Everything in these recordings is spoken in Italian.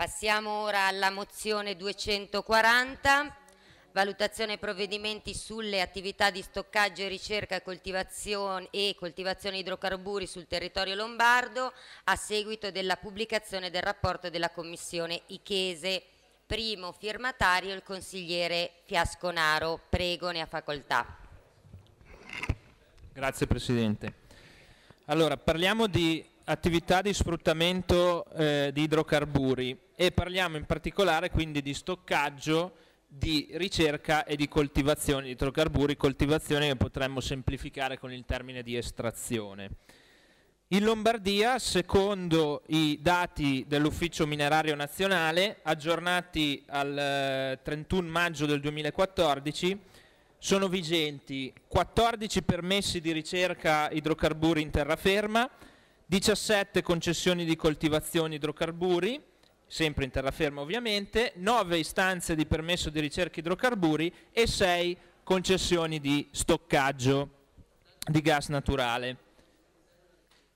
Passiamo ora alla mozione 240, valutazione provvedimenti sulle attività di stoccaggio e ricerca coltivazione e coltivazione idrocarburi sul territorio lombardo a seguito della pubblicazione del rapporto della Commissione Ichese. Primo firmatario il consigliere Fiasconaro. Prego, ne ha facoltà. Grazie Presidente. Allora, parliamo di attività di sfruttamento eh, di idrocarburi e parliamo in particolare quindi di stoccaggio, di ricerca e di coltivazione di idrocarburi, coltivazione che potremmo semplificare con il termine di estrazione. In Lombardia, secondo i dati dell'Ufficio Minerario Nazionale, aggiornati al 31 eh, maggio del 2014, sono vigenti 14 permessi di ricerca idrocarburi in terraferma, 17 concessioni di coltivazione idrocarburi, sempre in terraferma ovviamente, 9 istanze di permesso di ricerca idrocarburi e 6 concessioni di stoccaggio di gas naturale.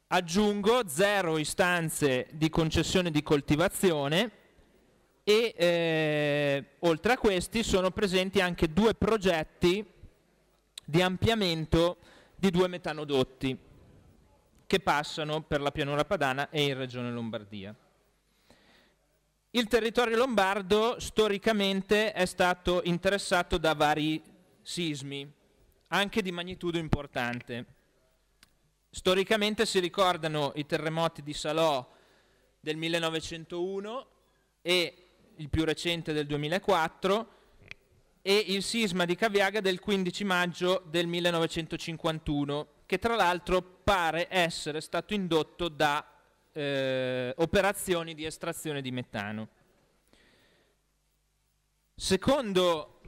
Aggiungo 0 istanze di concessione di coltivazione e eh, oltre a questi sono presenti anche due progetti di ampliamento di due metanodotti che passano per la pianura padana e in regione Lombardia. Il territorio lombardo storicamente è stato interessato da vari sismi, anche di magnitudo importante. Storicamente si ricordano i terremoti di Salò del 1901 e il più recente del 2004 e il sisma di Caviaga del 15 maggio del 1951 che tra l'altro pare essere stato indotto da eh, operazioni di estrazione di metano. Secondo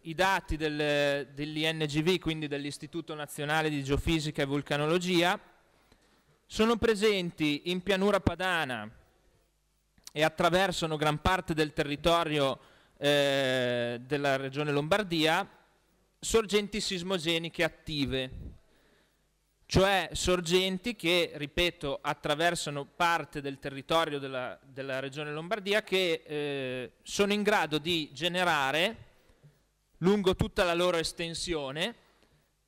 i dati del, dell'INGV, quindi dell'Istituto Nazionale di Geofisica e Vulcanologia, sono presenti in pianura padana e attraversano gran parte del territorio eh, della regione Lombardia sorgenti sismogeniche attive cioè sorgenti che, ripeto, attraversano parte del territorio della, della regione Lombardia che eh, sono in grado di generare, lungo tutta la loro estensione,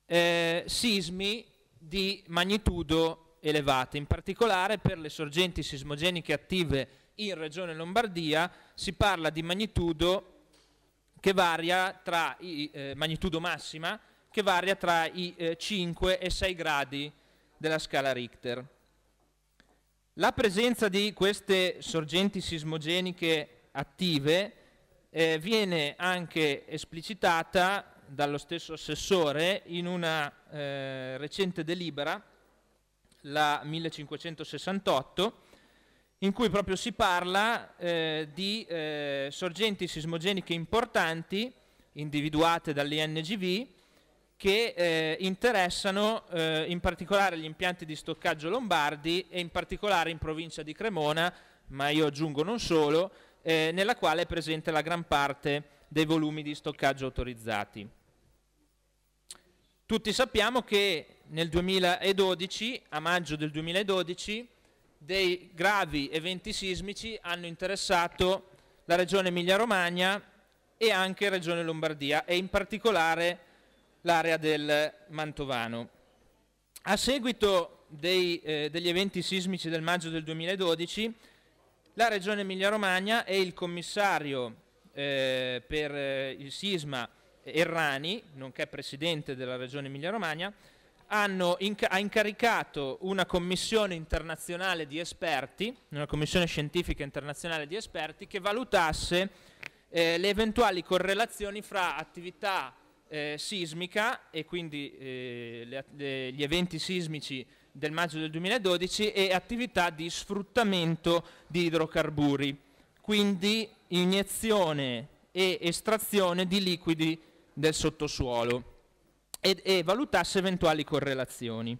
eh, sismi di magnitudo elevate. In particolare per le sorgenti sismogeniche attive in regione Lombardia si parla di magnitudo che varia tra eh, magnitudo massima, che varia tra i eh, 5 e 6 gradi della scala Richter. La presenza di queste sorgenti sismogeniche attive eh, viene anche esplicitata dallo stesso assessore in una eh, recente delibera, la 1568, in cui proprio si parla eh, di eh, sorgenti sismogeniche importanti individuate dall'INGV che eh, interessano eh, in particolare gli impianti di stoccaggio lombardi e in particolare in provincia di Cremona, ma io aggiungo non solo, eh, nella quale è presente la gran parte dei volumi di stoccaggio autorizzati. Tutti sappiamo che nel 2012, a maggio del 2012, dei gravi eventi sismici hanno interessato la regione Emilia-Romagna e anche la regione Lombardia e in particolare l'area del Mantovano. A seguito dei, eh, degli eventi sismici del maggio del 2012, la Regione Emilia-Romagna e il commissario eh, per eh, il sisma Errani, nonché presidente della Regione Emilia-Romagna, inca ha incaricato una commissione internazionale di esperti, una commissione scientifica internazionale di esperti, che valutasse eh, le eventuali correlazioni fra attività eh, sismica e quindi eh, le, le, gli eventi sismici del maggio del 2012 e attività di sfruttamento di idrocarburi, quindi iniezione e estrazione di liquidi del sottosuolo ed, e valutasse eventuali correlazioni.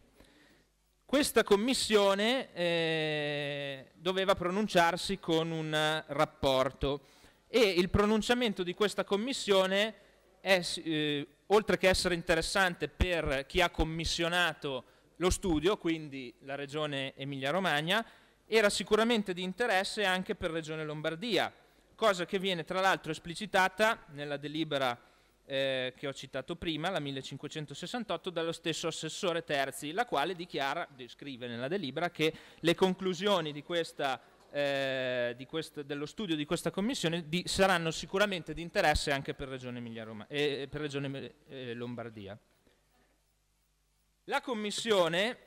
Questa commissione eh, doveva pronunciarsi con un rapporto e il pronunciamento di questa commissione è, eh, oltre che essere interessante per chi ha commissionato lo studio, quindi la regione Emilia-Romagna, era sicuramente di interesse anche per regione Lombardia, cosa che viene tra l'altro esplicitata nella delibera eh, che ho citato prima, la 1568, dallo stesso assessore Terzi, la quale dichiara, scrive nella delibera, che le conclusioni di questa eh, questo, dello studio di questa commissione di, saranno sicuramente di interesse anche per Regione, Emilia eh, eh, per Regione eh, Lombardia. La commissione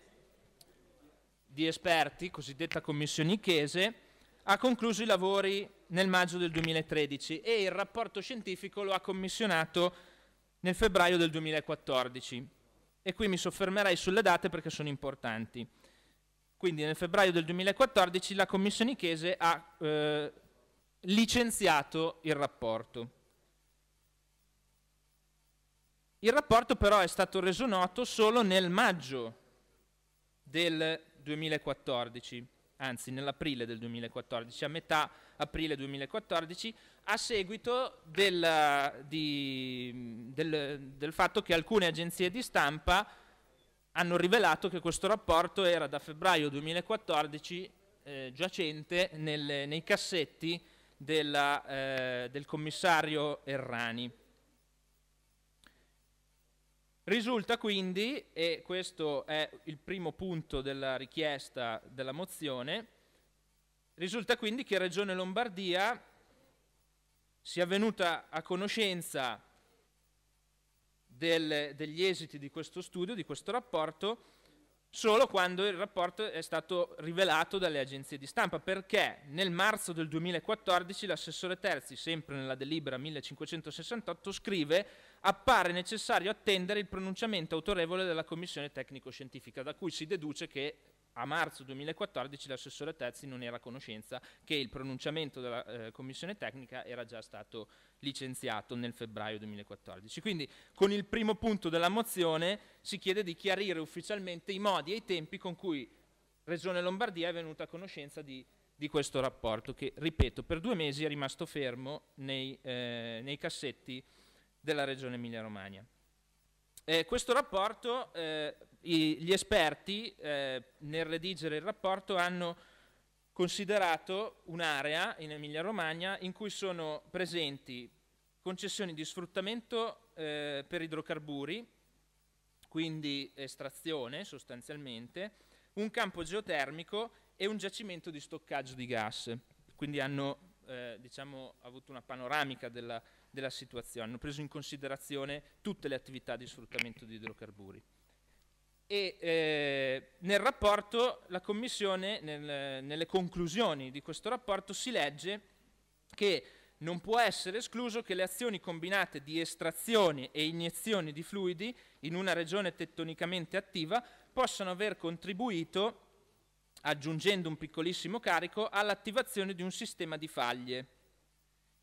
di esperti, cosiddetta commissione ichese, ha concluso i lavori nel maggio del 2013 e il rapporto scientifico lo ha commissionato nel febbraio del 2014. E qui mi soffermerei sulle date perché sono importanti. Quindi nel febbraio del 2014 la Commissione Ichese ha eh, licenziato il rapporto. Il rapporto però è stato reso noto solo nel maggio del 2014, anzi nell'aprile del 2014, a metà aprile 2014, a seguito del, di, del, del fatto che alcune agenzie di stampa hanno rivelato che questo rapporto era da febbraio 2014 eh, giacente nel, nei cassetti della, eh, del commissario Errani. Risulta quindi, e questo è il primo punto della richiesta della mozione, risulta quindi che Regione Lombardia sia venuta a conoscenza del, degli esiti di questo studio, di questo rapporto, solo quando il rapporto è stato rivelato dalle agenzie di stampa, perché nel marzo del 2014 l'assessore Terzi, sempre nella delibera 1568, scrive appare necessario attendere il pronunciamento autorevole della commissione tecnico-scientifica, da cui si deduce che a marzo 2014 l'assessore Tezzi non era a conoscenza che il pronunciamento della eh, commissione tecnica era già stato licenziato nel febbraio 2014. Quindi con il primo punto della mozione si chiede di chiarire ufficialmente i modi e i tempi con cui Regione Lombardia è venuta a conoscenza di, di questo rapporto che, ripeto, per due mesi è rimasto fermo nei, eh, nei cassetti della Regione Emilia-Romagna. Eh, questo rapporto, eh, i, gli esperti eh, nel redigere il rapporto hanno considerato un'area in Emilia-Romagna in cui sono presenti concessioni di sfruttamento eh, per idrocarburi, quindi estrazione sostanzialmente, un campo geotermico e un giacimento di stoccaggio di gas. Quindi hanno eh, diciamo, avuto una panoramica della, della situazione, hanno preso in considerazione tutte le attività di sfruttamento di idrocarburi. E, eh, nel rapporto la Commissione, nel, nelle conclusioni di questo rapporto, si legge che non può essere escluso che le azioni combinate di estrazione e iniezione di fluidi in una regione tettonicamente attiva possano aver contribuito, aggiungendo un piccolissimo carico, all'attivazione di un sistema di faglie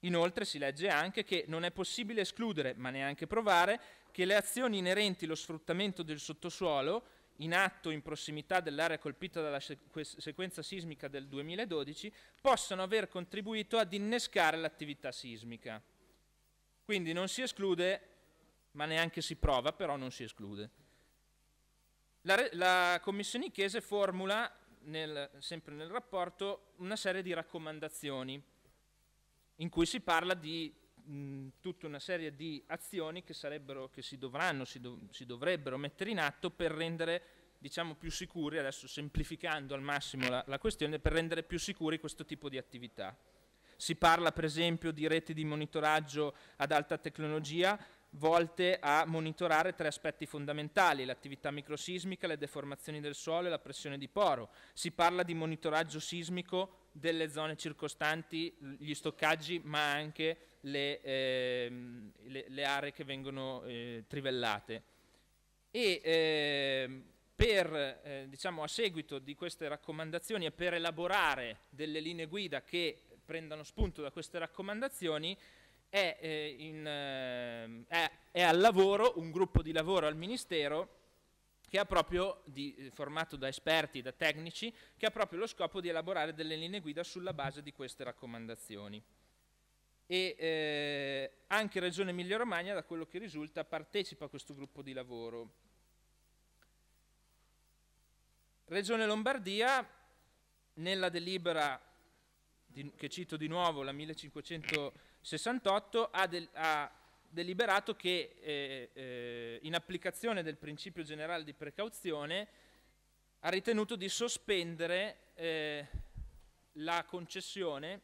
Inoltre si legge anche che non è possibile escludere, ma neanche provare, che le azioni inerenti allo sfruttamento del sottosuolo in atto in prossimità dell'area colpita dalla sequenza sismica del 2012 possano aver contribuito ad innescare l'attività sismica. Quindi non si esclude, ma neanche si prova, però non si esclude. La, la Commissione Ichese formula, nel, sempre nel rapporto, una serie di raccomandazioni in cui si parla di mh, tutta una serie di azioni che, che si dovranno, si, do, si, dovrebbero mettere in atto per rendere diciamo, più sicuri, adesso semplificando al massimo la, la questione, per rendere più sicuri questo tipo di attività. Si parla per esempio di reti di monitoraggio ad alta tecnologia, volte a monitorare tre aspetti fondamentali, l'attività microsismica, le deformazioni del suolo e la pressione di poro. Si parla di monitoraggio sismico delle zone circostanti, gli stoccaggi, ma anche le, ehm, le, le aree che vengono eh, trivellate. E ehm, per, eh, diciamo, a seguito di queste raccomandazioni e per elaborare delle linee guida che prendano spunto da queste raccomandazioni, è, eh, in, ehm, è, è al lavoro un gruppo di lavoro al Ministero che ha proprio, di, eh, formato da esperti, da tecnici, che ha proprio lo scopo di elaborare delle linee guida sulla base di queste raccomandazioni. E eh, anche Regione Emilia-Romagna, da quello che risulta, partecipa a questo gruppo di lavoro. Regione Lombardia, nella delibera di, che cito di nuovo, la 1568, ha, del, ha deliberato che eh, eh, in applicazione del principio generale di precauzione ha ritenuto di sospendere eh, la concessione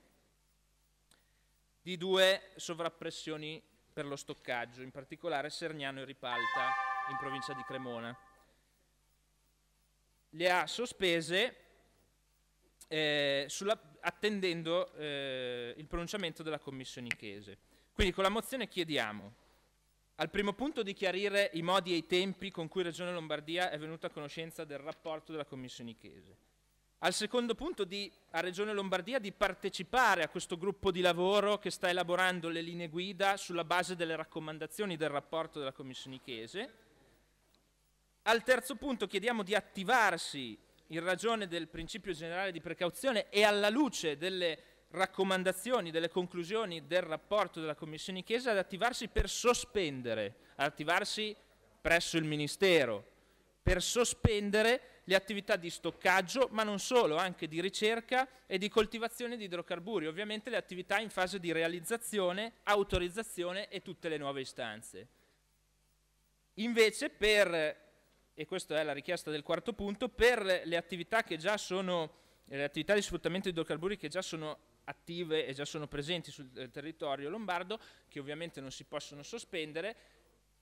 di due sovrappressioni per lo stoccaggio, in particolare Sergnano e Ripalta in provincia di Cremona. Le ha sospese eh, sulla, attendendo eh, il pronunciamento della Commissione Ichese. Quindi con la mozione chiediamo al primo punto di chiarire i modi e i tempi con cui Regione Lombardia è venuta a conoscenza del rapporto della Commissione Ichese. Al secondo punto di, a Regione Lombardia di partecipare a questo gruppo di lavoro che sta elaborando le linee guida sulla base delle raccomandazioni del rapporto della Commissione Ichese. Al terzo punto chiediamo di attivarsi in ragione del principio generale di precauzione e alla luce delle raccomandazioni, delle conclusioni del rapporto della Commissione Chiesa ad attivarsi per sospendere, ad attivarsi presso il Ministero, per sospendere le attività di stoccaggio, ma non solo, anche di ricerca e di coltivazione di idrocarburi, ovviamente le attività in fase di realizzazione, autorizzazione e tutte le nuove istanze. Invece per, e questa è la richiesta del quarto punto, per le attività che già sono le attività di sfruttamento di idrocarburi che già sono attive e già sono presenti sul eh, territorio lombardo, che ovviamente non si possono sospendere.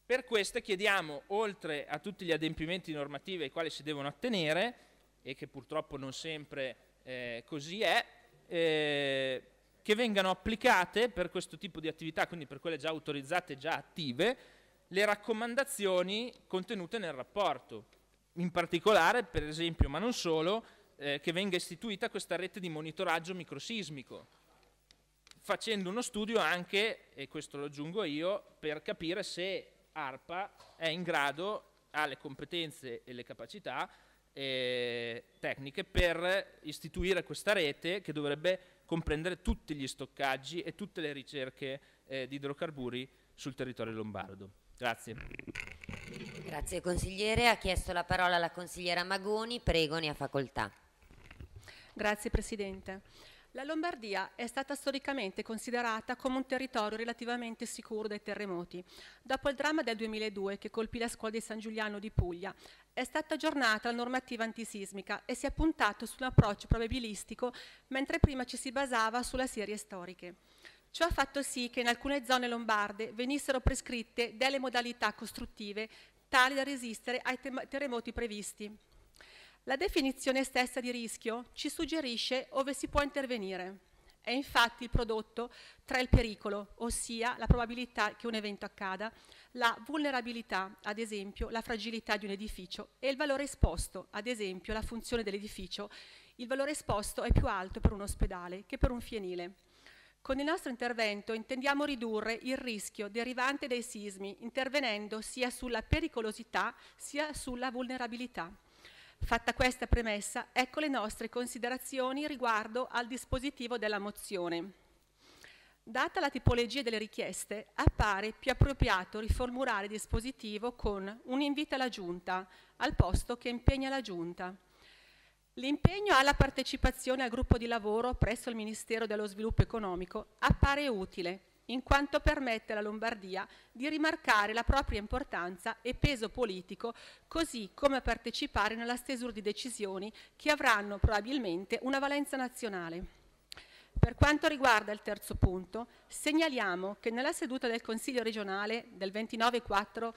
Per queste chiediamo, oltre a tutti gli adempimenti normativi ai quali si devono attenere, e che purtroppo non sempre eh, così è, eh, che vengano applicate per questo tipo di attività, quindi per quelle già autorizzate e già attive, le raccomandazioni contenute nel rapporto. In particolare, per esempio, ma non solo, eh, che venga istituita questa rete di monitoraggio microsismico, facendo uno studio anche, e questo lo aggiungo io, per capire se ARPA è in grado, ha le competenze e le capacità eh, tecniche per istituire questa rete che dovrebbe comprendere tutti gli stoccaggi e tutte le ricerche eh, di idrocarburi sul territorio lombardo. Grazie. Grazie consigliere. Ha chiesto la parola la consigliera Magoni. Prego, ne ha facoltà. Grazie Presidente. La Lombardia è stata storicamente considerata come un territorio relativamente sicuro dai terremoti. Dopo il dramma del 2002 che colpì la scuola di San Giuliano di Puglia, è stata aggiornata la normativa antisismica e si è puntato su un approccio probabilistico, mentre prima ci si basava sulla serie storiche. Ciò ha fatto sì che in alcune zone lombarde venissero prescritte delle modalità costruttive tali da resistere ai terremoti previsti. La definizione stessa di rischio ci suggerisce dove si può intervenire. È infatti il prodotto tra il pericolo, ossia la probabilità che un evento accada, la vulnerabilità, ad esempio la fragilità di un edificio, e il valore esposto, ad esempio la funzione dell'edificio. Il valore esposto è più alto per un ospedale che per un fienile. Con il nostro intervento intendiamo ridurre il rischio derivante dai sismi, intervenendo sia sulla pericolosità sia sulla vulnerabilità. Fatta questa premessa, ecco le nostre considerazioni riguardo al dispositivo della mozione. Data la tipologia delle richieste, appare più appropriato riformulare il dispositivo con un invito alla Giunta, al posto che impegna la Giunta. L'impegno alla partecipazione al gruppo di lavoro presso il Ministero dello Sviluppo Economico appare utile, in quanto permette alla Lombardia di rimarcare la propria importanza e peso politico, così come partecipare nella stesura di decisioni che avranno probabilmente una valenza nazionale. Per quanto riguarda il terzo punto, segnaliamo che nella seduta del Consiglio regionale del 29 4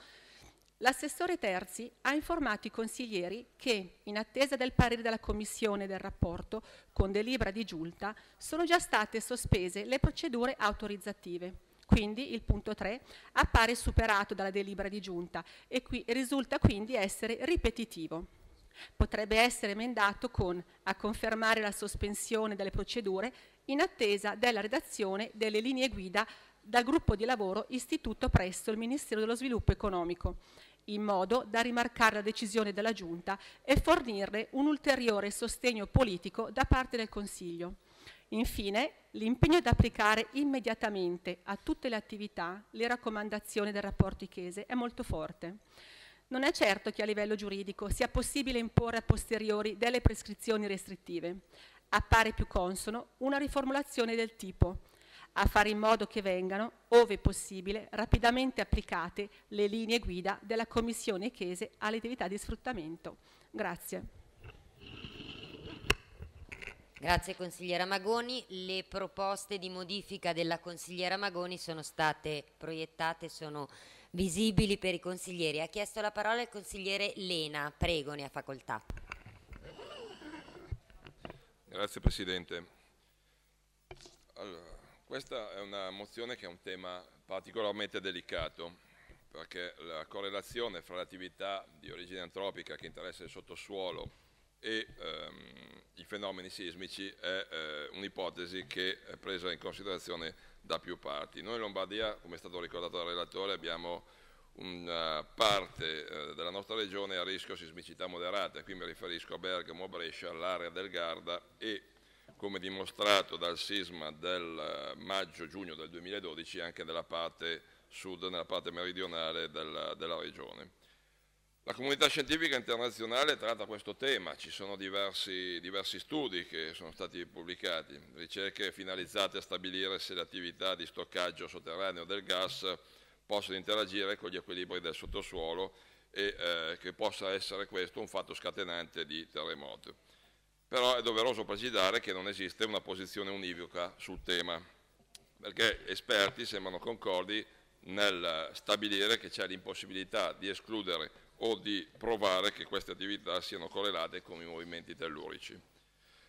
L'assessore Terzi ha informato i consiglieri che, in attesa del parere della Commissione del rapporto con delibera di giunta, sono già state sospese le procedure autorizzative. Quindi il punto 3 appare superato dalla delibera di giunta e qui risulta quindi essere ripetitivo. Potrebbe essere emendato con a confermare la sospensione delle procedure in attesa della redazione delle linee guida dal gruppo di lavoro istituto presso il Ministero dello Sviluppo Economico in modo da rimarcare la decisione della Giunta e fornirle un ulteriore sostegno politico da parte del Consiglio. Infine, l'impegno ad applicare immediatamente a tutte le attività le raccomandazioni del rapporto Ichese è molto forte. Non è certo che a livello giuridico sia possibile imporre a posteriori delle prescrizioni restrittive. Appare più consono una riformulazione del tipo a fare in modo che vengano, ove possibile, rapidamente applicate le linee guida della Commissione Chiese alle attività di sfruttamento. Grazie. Grazie consigliera Magoni. Le proposte di modifica della consigliera Magoni sono state proiettate, sono visibili per i consiglieri. Ha chiesto la parola il consigliere Lena. Prego, ne ha facoltà. Grazie Presidente. Allora, questa è una mozione che è un tema particolarmente delicato, perché la correlazione fra l'attività di origine antropica che interessa il sottosuolo e ehm, i fenomeni sismici è eh, un'ipotesi che è presa in considerazione da più parti. Noi in Lombardia, come è stato ricordato dal relatore, abbiamo una parte eh, della nostra regione a rischio sismicità moderata, qui mi riferisco a Bergamo, Brescia, l'area del Garda e come dimostrato dal sisma del eh, maggio-giugno del 2012, anche nella parte sud, nella parte meridionale della, della regione. La comunità scientifica internazionale tratta questo tema, ci sono diversi, diversi, studi che sono stati pubblicati, ricerche finalizzate a stabilire se le attività di stoccaggio sotterraneo del gas possono interagire con gli equilibri del sottosuolo e eh, che possa essere questo un fatto scatenante di terremoto però è doveroso precisare che non esiste una posizione univoca sul tema, perché esperti sembrano concordi nel stabilire che c'è l'impossibilità di escludere o di provare che queste attività siano correlate con i movimenti tellurici.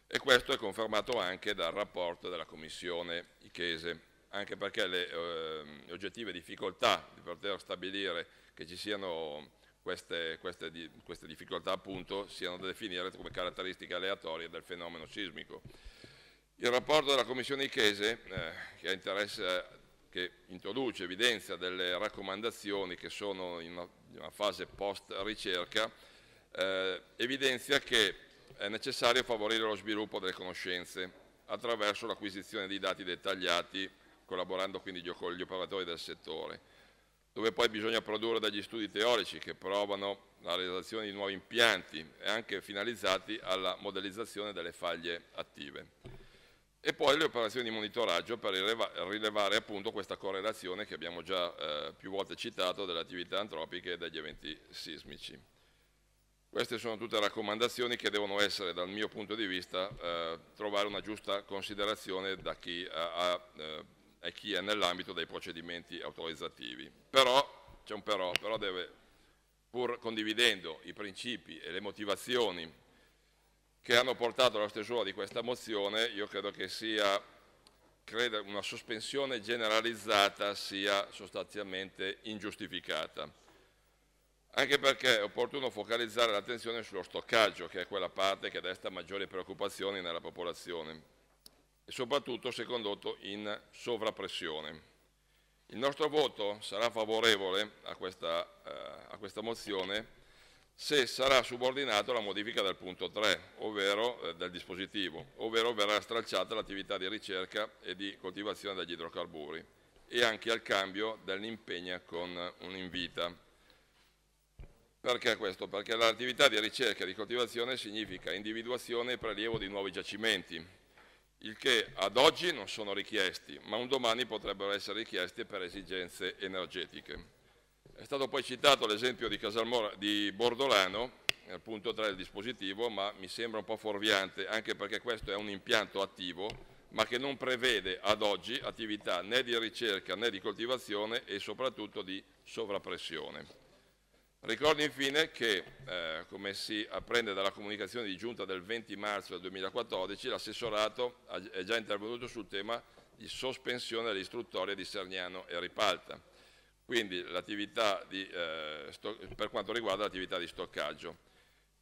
E questo è confermato anche dal rapporto della Commissione Ichese, anche perché le eh, oggettive difficoltà di poter stabilire che ci siano queste, queste, queste difficoltà appunto siano da definire come caratteristiche aleatorie del fenomeno sismico. Il rapporto della Commissione Ichese, eh, che, interessa, che introduce, evidenzia delle raccomandazioni che sono in una, in una fase post-ricerca, eh, evidenzia che è necessario favorire lo sviluppo delle conoscenze attraverso l'acquisizione di dati dettagliati, collaborando quindi con gli operatori del settore dove poi bisogna produrre degli studi teorici che provano la realizzazione di nuovi impianti e anche finalizzati alla modellizzazione delle faglie attive. E poi le operazioni di monitoraggio per rilevare appunto questa correlazione che abbiamo già eh, più volte citato delle attività antropiche e degli eventi sismici. Queste sono tutte raccomandazioni che devono essere, dal mio punto di vista, eh, trovare una giusta considerazione da chi ha, ha eh, e chi è nell'ambito dei procedimenti autorizzativi. Però, c'è un però, però deve, pur condividendo i principi e le motivazioni che hanno portato alla stesura di questa mozione, io credo che sia credo, una sospensione generalizzata sia sostanzialmente ingiustificata. Anche perché è opportuno focalizzare l'attenzione sullo stoccaggio, che è quella parte che desta maggiori preoccupazioni nella popolazione e soprattutto se condotto in sovrappressione. Il nostro voto sarà favorevole a questa, eh, a questa mozione se sarà subordinato alla modifica del punto 3, ovvero eh, del dispositivo, ovvero verrà stralciata l'attività di ricerca e di coltivazione degli idrocarburi e anche al cambio dell'impegno con un'invita. Perché questo? Perché l'attività di ricerca e di coltivazione significa individuazione e prelievo di nuovi giacimenti, il che ad oggi non sono richiesti, ma un domani potrebbero essere richiesti per esigenze energetiche. È stato poi citato l'esempio di, di Bordolano, nel punto 3 del dispositivo, ma mi sembra un po' fuorviante, anche perché questo è un impianto attivo, ma che non prevede ad oggi attività né di ricerca né di coltivazione e soprattutto di sovrappressione. Ricordo infine che, eh, come si apprende dalla comunicazione di giunta del 20 marzo del 2014, l'assessorato è già intervenuto sul tema di sospensione dell'istruttoria di Serniano e Ripalta, quindi di, eh, per quanto riguarda l'attività di stoccaggio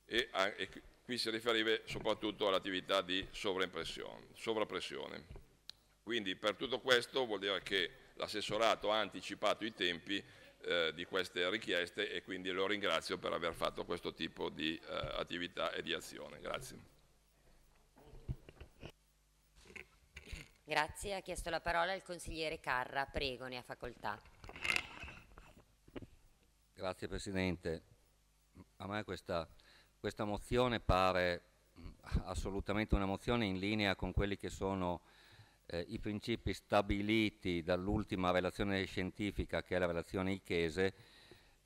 e, e, qui si riferiva soprattutto all'attività di sovrappressione. Quindi per tutto questo vuol dire che l'assessorato ha anticipato i tempi eh, di queste richieste e quindi lo ringrazio per aver fatto questo tipo di eh, attività e di azione. Grazie. Grazie, ha chiesto la parola il consigliere Carra, prego, ne ha facoltà. Grazie Presidente, a me questa, questa mozione pare mm, assolutamente una mozione in linea con quelli che sono eh, i principi stabiliti dall'ultima relazione scientifica che è la relazione Ichese,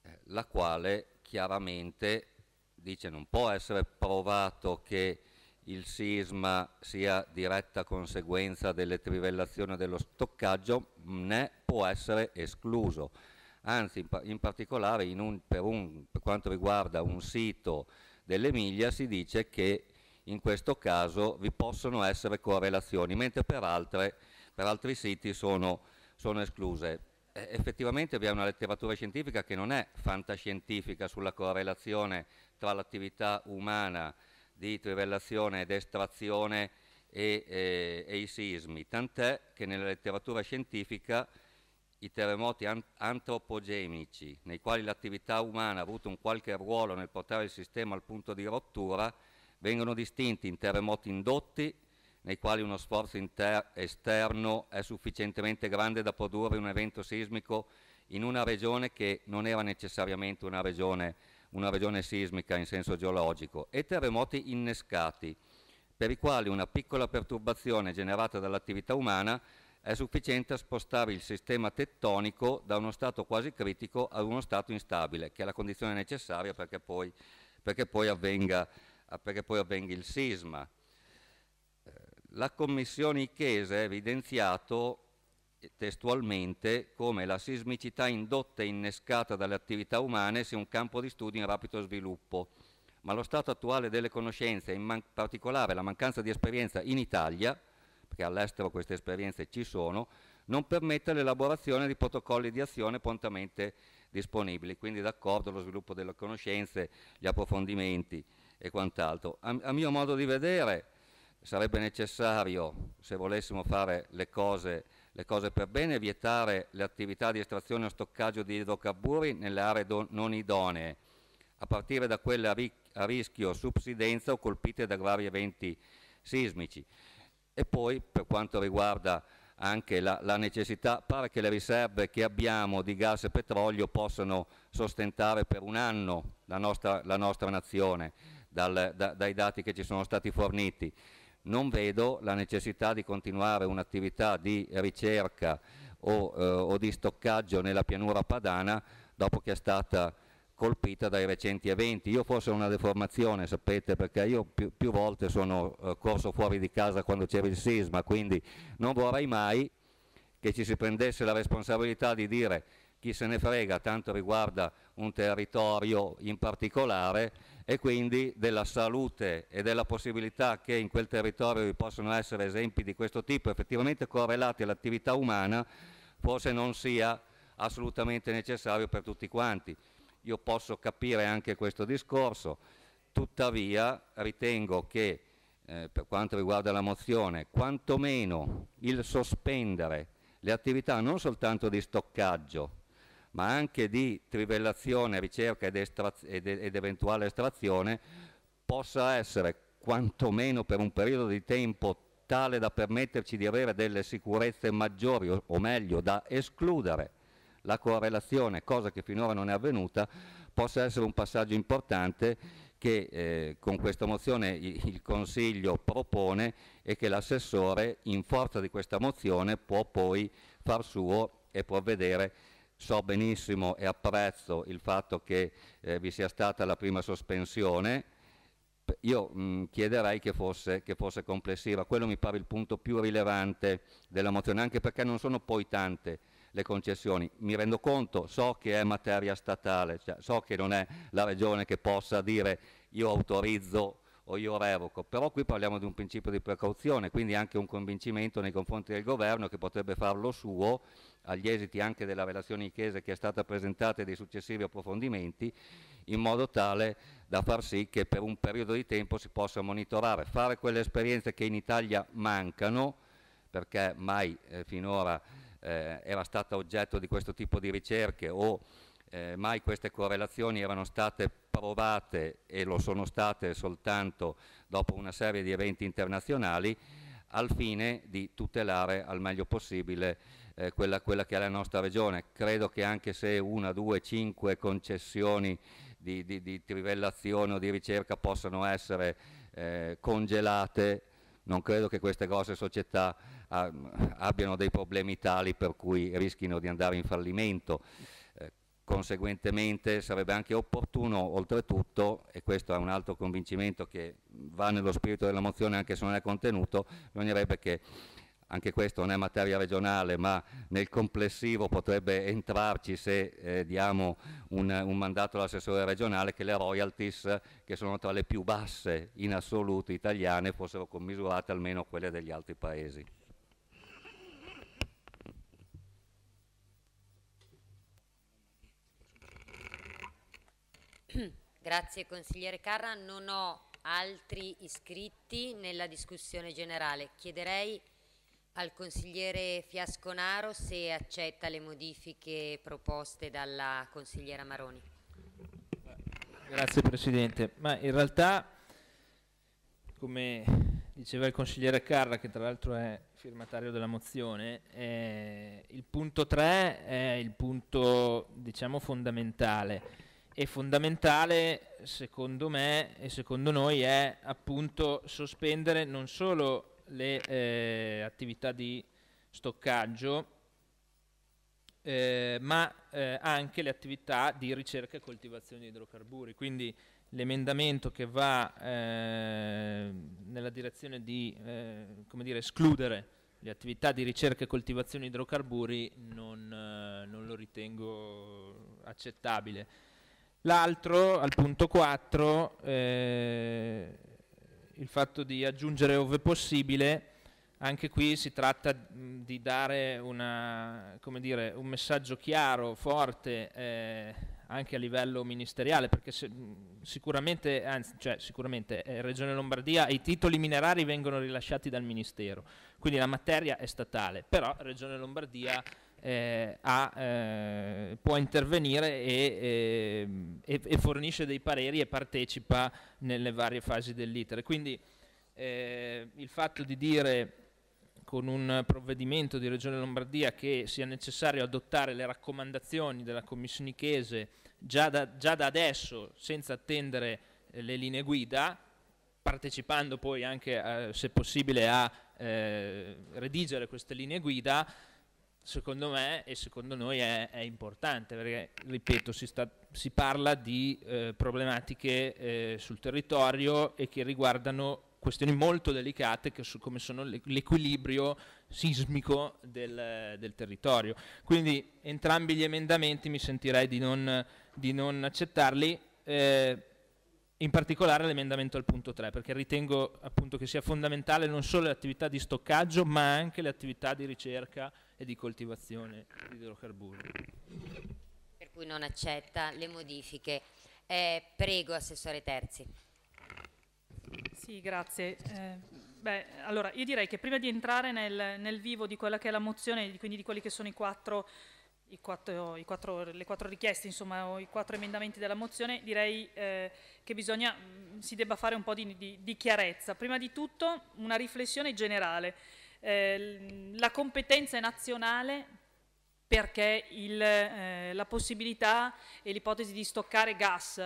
eh, la quale chiaramente dice non può essere provato che il sisma sia diretta conseguenza delle trivellazioni dello stoccaggio, né può essere escluso. Anzi, in, particolare in un, per, un, per quanto riguarda un sito dell'Emilia si dice che in questo caso vi possono essere correlazioni, mentre per, altre, per altri siti sono, sono escluse. Eh, effettivamente vi è una letteratura scientifica che non è fantascientifica sulla correlazione tra l'attività umana di trivellazione ed estrazione e, e, e i sismi, tant'è che nella letteratura scientifica i terremoti antropogenici, nei quali l'attività umana ha avuto un qualche ruolo nel portare il sistema al punto di rottura, Vengono distinti in terremoti indotti, nei quali uno sforzo esterno è sufficientemente grande da produrre un evento sismico in una regione che non era necessariamente una regione, una regione sismica in senso geologico, e terremoti innescati, per i quali una piccola perturbazione generata dall'attività umana è sufficiente a spostare il sistema tettonico da uno stato quasi critico ad uno stato instabile, che è la condizione necessaria perché poi, perché poi avvenga Ah, perché poi avvenga il sisma. Eh, la commissione Ichese ha evidenziato eh, testualmente come la sismicità indotta e innescata dalle attività umane sia un campo di studio in rapido sviluppo, ma lo stato attuale delle conoscenze, in particolare la mancanza di esperienza in Italia, perché all'estero queste esperienze ci sono, non permette l'elaborazione di protocolli di azione prontamente disponibili, quindi d'accordo lo sviluppo delle conoscenze, gli approfondimenti, e quant'altro. A, a mio modo di vedere sarebbe necessario, se volessimo fare le cose, le cose, per bene, vietare le attività di estrazione o stoccaggio di idrocarburi nelle aree non idonee, a partire da quelle a, ri a rischio subsidenza o colpite da gravi eventi sismici. E poi per quanto riguarda anche la, la, necessità, pare che le riserve che abbiamo di gas e petrolio possano sostentare per un anno la nostra, la nostra nazione dal, da, dai dati che ci sono stati forniti. Non vedo la necessità di continuare un'attività di ricerca o, eh, o di stoccaggio nella pianura padana dopo che è stata colpita dai recenti eventi. Io forse ho una deformazione, sapete, perché io più, più volte sono eh, corso fuori di casa quando c'era il sisma, quindi non vorrei mai che ci si prendesse la responsabilità di dire chi se ne frega, tanto riguarda un territorio in particolare, e quindi della salute e della possibilità che in quel territorio vi possano essere esempi di questo tipo effettivamente correlati all'attività umana forse non sia assolutamente necessario per tutti quanti. Io posso capire anche questo discorso, tuttavia ritengo che eh, per quanto riguarda la mozione, quantomeno il sospendere le attività non soltanto di stoccaggio, ma anche di trivellazione, ricerca ed, ed, ed eventuale estrazione, possa essere quantomeno per un periodo di tempo tale da permetterci di avere delle sicurezze maggiori o, o meglio da escludere la correlazione, cosa che finora non è avvenuta, possa essere un passaggio importante che eh, con questa mozione il Consiglio propone e che l'assessore in forza di questa mozione può poi far suo e provvedere So benissimo e apprezzo il fatto che eh, vi sia stata la prima sospensione, io mh, mm, chiederei che fosse, che fosse, complessiva, quello mi pare il punto più rilevante della mozione, anche perché non sono poi tante le concessioni, mi rendo conto, so che è materia statale, cioè, so che non è la regione che possa dire io autorizzo o io revoco, però qui parliamo di un principio di precauzione, quindi anche un convincimento nei confronti del governo che potrebbe farlo suo, agli esiti anche della relazione Ichese che è stata presentata e dei successivi approfondimenti, in modo tale da far sì che per un periodo di tempo si possa monitorare, fare quelle esperienze che in Italia mancano, perché mai eh, finora eh, era stata oggetto di questo tipo di ricerche o eh, mai queste correlazioni erano state approvate e lo sono state soltanto dopo una serie di eventi internazionali al fine di tutelare al meglio possibile eh, quella, quella, che è la nostra regione. Credo che anche se una, due, cinque concessioni di, di, di trivellazione o di ricerca possano essere eh, congelate, non credo che queste grosse società ah, abbiano dei problemi tali per cui rischino di andare in fallimento. Conseguentemente sarebbe anche opportuno, oltretutto, e questo è un altro convincimento che va nello spirito della mozione anche se non è contenuto, bisognerebbe che anche questo non è materia regionale, ma nel complessivo potrebbe entrarci se eh, diamo un, un, mandato all'assessore regionale che le royalties, che sono tra le più basse in assoluto italiane, fossero commisurate almeno a quelle degli altri paesi. Grazie consigliere Carra, non ho altri iscritti nella discussione generale. Chiederei al consigliere Fiasconaro se accetta le modifiche proposte dalla consigliera Maroni. Grazie Presidente, ma in realtà come diceva il consigliere Carra che tra l'altro è firmatario della mozione, eh, il punto 3 è il punto diciamo fondamentale e fondamentale secondo me e secondo noi è appunto sospendere non solo le eh, attività di stoccaggio eh, ma eh, anche le attività di ricerca e coltivazione di idrocarburi quindi l'emendamento che va eh, nella direzione di eh, dire, escludere le attività di ricerca e coltivazione di idrocarburi non, eh, non lo ritengo accettabile L'altro, al punto 4, eh, il fatto di aggiungere ove possibile, anche qui si tratta di dare una, dire, un messaggio chiaro, forte, eh, anche a livello ministeriale, perché se, sicuramente, anzi, cioè, sicuramente eh, Regione Lombardia i titoli minerari vengono rilasciati dal Ministero, quindi la materia è statale, però Regione Lombardia eh, ha, eh, può intervenire e, eh, e, e, fornisce dei pareri e partecipa nelle varie fasi dell'iter. Quindi eh, il fatto di dire con un provvedimento di Regione Lombardia che sia necessario adottare le raccomandazioni della Commissione Chese già da, già da adesso, senza attendere eh, le linee guida, partecipando poi anche, eh, se possibile, a redigere queste linee guida, secondo me e secondo noi è, è importante perché, ripeto, si, sta, si parla di eh, problematiche eh, sul territorio e che riguardano questioni molto delicate che su, come sono l'equilibrio sismico del, del, territorio. Quindi entrambi gli emendamenti mi sentirei di non, di non accettarli. Eh, in particolare l'emendamento al punto 3, perché ritengo appunto che sia fondamentale non solo le attività di stoccaggio, ma anche le attività di ricerca e di coltivazione di idrocarburi. Per cui non accetta le modifiche. Eh, prego, Assessore Terzi. Sì, grazie. Eh, beh, allora, io direi che prima di entrare nel, nel, vivo di quella che è la mozione, quindi di quelli che sono i quattro, i quattro, i quattro, le quattro richieste, insomma, o i quattro emendamenti della mozione, direi eh, che bisogna, mm, si debba fare un po' di, di, di chiarezza. Prima di tutto una riflessione generale. Eh, la competenza è nazionale perché il, eh, la possibilità e l'ipotesi di stoccare gas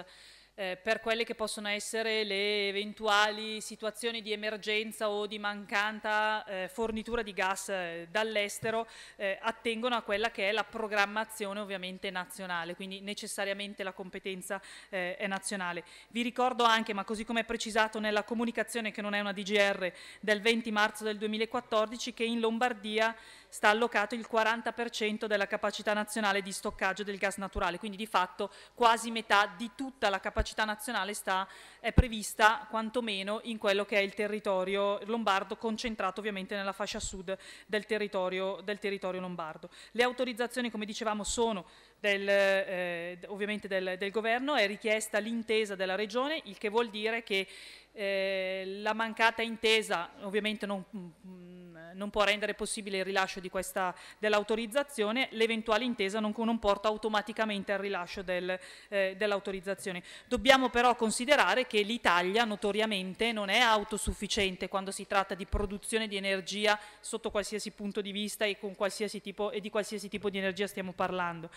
eh, per quelle che possono essere le eventuali situazioni di emergenza o di mancata eh, fornitura di gas eh, dall'estero eh, attengono a quella che è la programmazione ovviamente nazionale, quindi necessariamente la competenza eh, è nazionale. Vi ricordo anche, ma così come è precisato nella comunicazione che non è una DGR del 20 marzo del 2014, che in Lombardia sta allocato il 40% della capacità nazionale di stoccaggio del gas naturale, quindi di fatto quasi metà di tutta la capacità città nazionale sta, è prevista quantomeno in quello che è il territorio lombardo, concentrato ovviamente nella fascia sud del territorio, del territorio lombardo. Le autorizzazioni, come dicevamo, sono del, eh, ovviamente del, del, governo, è richiesta l'intesa della regione, il che vuol dire che eh, la mancata intesa ovviamente non, mm, mm, non, può rendere possibile il rilascio dell'autorizzazione, l'eventuale intesa non, non, porta automaticamente al rilascio del, eh, dell'autorizzazione. Dobbiamo però considerare che l'Italia notoriamente non è autosufficiente quando si tratta di produzione di energia sotto qualsiasi punto di vista e, qualsiasi tipo, e di qualsiasi tipo di energia stiamo parlando.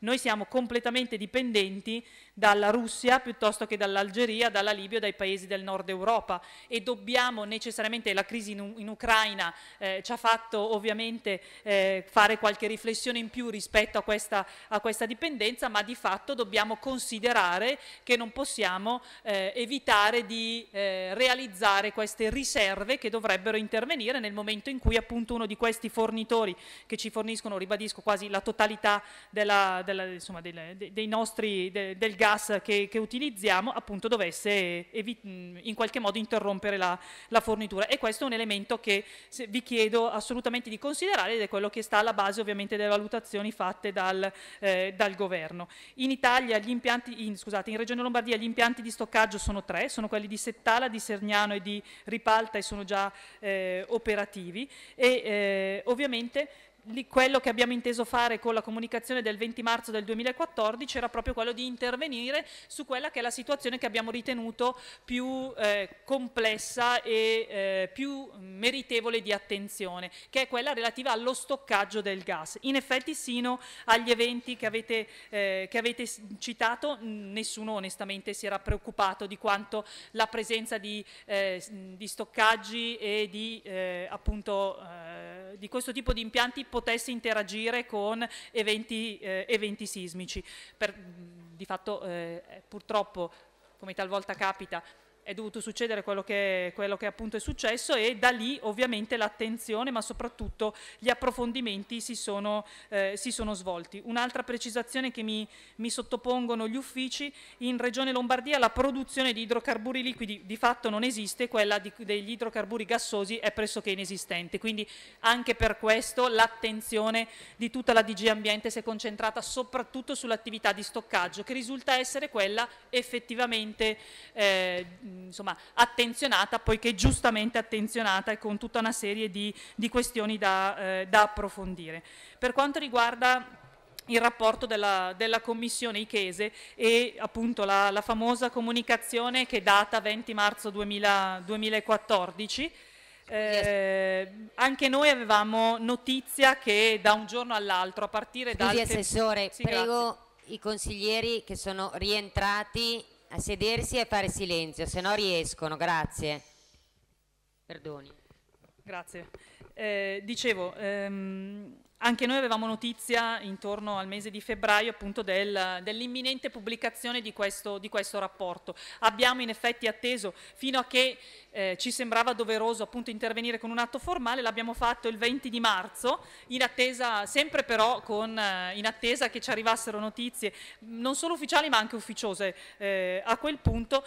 Noi siamo completamente dipendenti dalla Russia piuttosto che dall'Algeria, dalla Libia, dai paesi del nord Europa e dobbiamo necessariamente, la crisi in, in Ucraina eh, ci ha fatto ovviamente eh, fare qualche riflessione in più rispetto a questa, a questa, dipendenza, ma di fatto dobbiamo considerare che non possiamo eh, evitare di eh, realizzare queste riserve che dovrebbero intervenire nel momento in cui appunto uno di questi fornitori che ci forniscono, ribadisco, quasi la totalità della, della, insomma, del, dei nostri, de, del gas che, che, utilizziamo appunto dovesse in qualche modo interrompere la, la, fornitura e questo è un elemento che vi chiedo assolutamente di considerare ed è quello che sta alla base ovviamente delle valutazioni fatte dal, eh, dal governo. In Italia gli impianti, in, scusate, in Regione Lombardia gli impianti di stoccaggio sono tre, sono quelli di Settala, di Sergnano e di Ripalta e sono già eh, operativi e eh, ovviamente lì quello che abbiamo inteso fare con la comunicazione del 20 marzo del 2014 era proprio quello di intervenire su quella che è la situazione che abbiamo ritenuto più eh, complessa e eh, più meritevole di attenzione, che è quella relativa allo stoccaggio del gas. In effetti sino agli eventi che avete, eh, che avete citato nessuno onestamente si era preoccupato di quanto la presenza di, eh, di stoccaggi e di, eh, appunto, eh, di questo tipo di impianti potesse interagire con eventi, eh, eventi sismici. Per, di fatto eh, purtroppo, come talvolta capita, è dovuto succedere quello che, quello che, appunto è successo e da lì ovviamente l'attenzione ma soprattutto gli approfondimenti si sono, eh, si sono svolti. Un'altra precisazione che mi, mi, sottopongono gli uffici, in Regione Lombardia la produzione di idrocarburi liquidi di fatto non esiste, quella di, degli idrocarburi gassosi è pressoché inesistente, quindi anche per questo l'attenzione di tutta la DG Ambiente si è concentrata soprattutto sull'attività di stoccaggio che risulta essere quella effettivamente eh, insomma, attenzionata, poiché giustamente attenzionata e con tutta una serie di, di questioni da, eh, da, approfondire. Per quanto riguarda il rapporto della, della commissione ichese e appunto la, la, famosa comunicazione che è data 20 marzo 2000, 2014, eh, anche noi avevamo notizia che da un giorno all'altro, a partire Scusi, dal... Assessore, sì, prego grazie. i consiglieri che sono rientrati a sedersi e fare silenzio, se no riescono, grazie. Perdoni. Grazie. Eh, dicevo, ehm, anche noi avevamo notizia intorno al mese di febbraio appunto del, dell'imminente pubblicazione di questo, di questo, rapporto. Abbiamo in effetti atteso fino a che eh, ci sembrava doveroso appunto intervenire con un atto formale, l'abbiamo fatto il 20 di marzo, in attesa, sempre però con, eh, in attesa che ci arrivassero notizie mm, non solo ufficiali ma anche ufficiose. Eh, a quel punto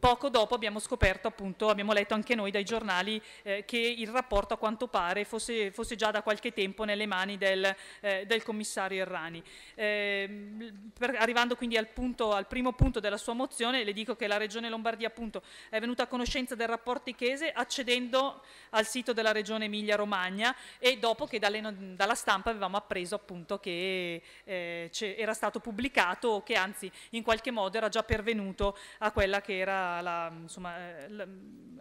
poco dopo abbiamo scoperto appunto, abbiamo letto anche noi dai giornali eh, che il rapporto a quanto pare fosse, fosse, già da qualche tempo nelle mani del, eh, del commissario Errani. Ehm, per, arrivando quindi al, punto, al primo punto della sua mozione, le dico che la Regione Lombardia appunto è venuta a conoscenza del rapporto Portichese accedendo al sito della regione Emilia-Romagna e dopo che dalle, dalla stampa avevamo appreso appunto che eh, era stato pubblicato o che anzi in qualche modo era già pervenuto a quella che era la, insomma, eh, la,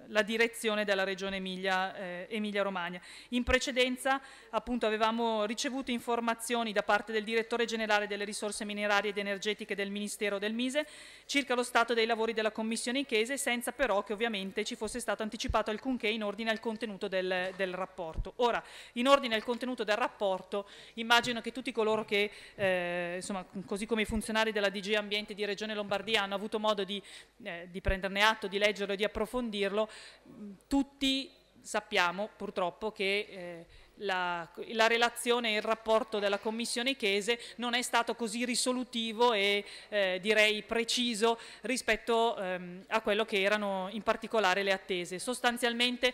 la direzione della regione Emilia, eh, Emilia-Romagna. In precedenza appunto avevamo ricevuto informazioni da parte del direttore generale delle risorse minerarie ed energetiche del Ministero del Mise circa lo stato dei lavori della Commissione chiese senza però che ovviamente ci fosse fosse stato anticipato alcunché in ordine al contenuto del, del, rapporto. Ora, in ordine al contenuto del rapporto, immagino che tutti coloro che, eh, insomma, così come i funzionari della DG Ambiente di Regione Lombardia hanno avuto modo di, eh, di prenderne atto, di leggerlo e di approfondirlo, mm, tutti sappiamo purtroppo che... Eh, la, la, relazione e il rapporto della Commissione Ichese non è stato così risolutivo e eh, direi preciso rispetto ehm, a quello che erano in particolare le attese. Sostanzialmente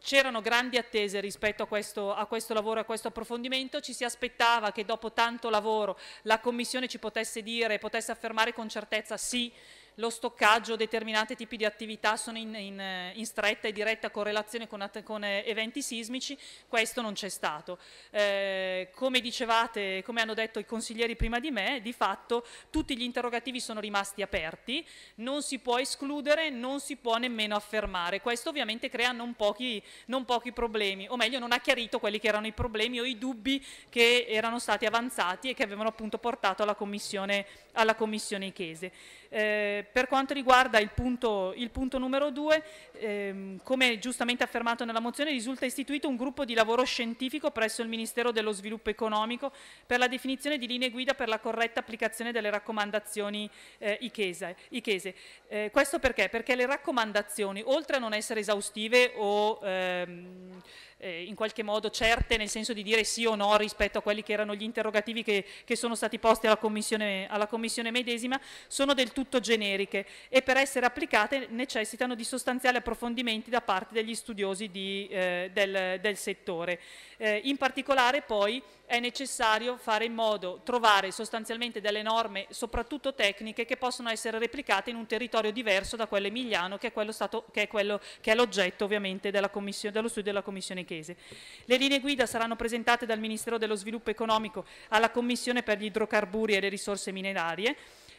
c'erano grandi attese rispetto a questo, a questo lavoro e a questo approfondimento, ci si aspettava che dopo tanto lavoro la Commissione ci potesse dire, potesse affermare con certezza sì lo stoccaggio, determinati tipi di attività sono in, in, eh, in stretta e diretta correlazione con, con eh, eventi sismici, questo non c'è stato. Eh, come dicevate, come hanno detto i consiglieri prima di me, di fatto tutti gli interrogativi sono rimasti aperti, non si può escludere, non si può nemmeno affermare. Questo ovviamente crea non pochi, non pochi problemi, o meglio non ha chiarito quelli che erano i problemi o i dubbi che erano stati avanzati e che avevano appunto portato alla Commissione, alla commissione Ichese. Eh, per quanto riguarda il punto, il punto numero due, ehm, come giustamente affermato nella mozione, risulta istituito un gruppo di lavoro scientifico presso il Ministero dello Sviluppo Economico per la definizione di linee guida per la corretta applicazione delle raccomandazioni eh, ichese. ichese. Eh, questo perché? Perché le raccomandazioni, oltre a non essere esaustive o ehm, eh, in qualche modo certe nel senso di dire sì o no rispetto a quelli che erano gli interrogativi che, che sono stati posti alla commissione, alla commissione, medesima, sono del tutto generiche e per essere applicate necessitano di sostanziali approfondimenti da parte degli studiosi di, eh, del, del settore. Eh, in particolare poi è necessario fare in modo, trovare sostanzialmente delle norme, soprattutto tecniche, che possono essere replicate in un territorio diverso da quello emiliano, che è, l'oggetto ovviamente dello studio della Commissione Chese. Le linee guida saranno presentate dal Ministero dello Sviluppo Economico alla Commissione per gli idrocarburi e le risorse minerarie,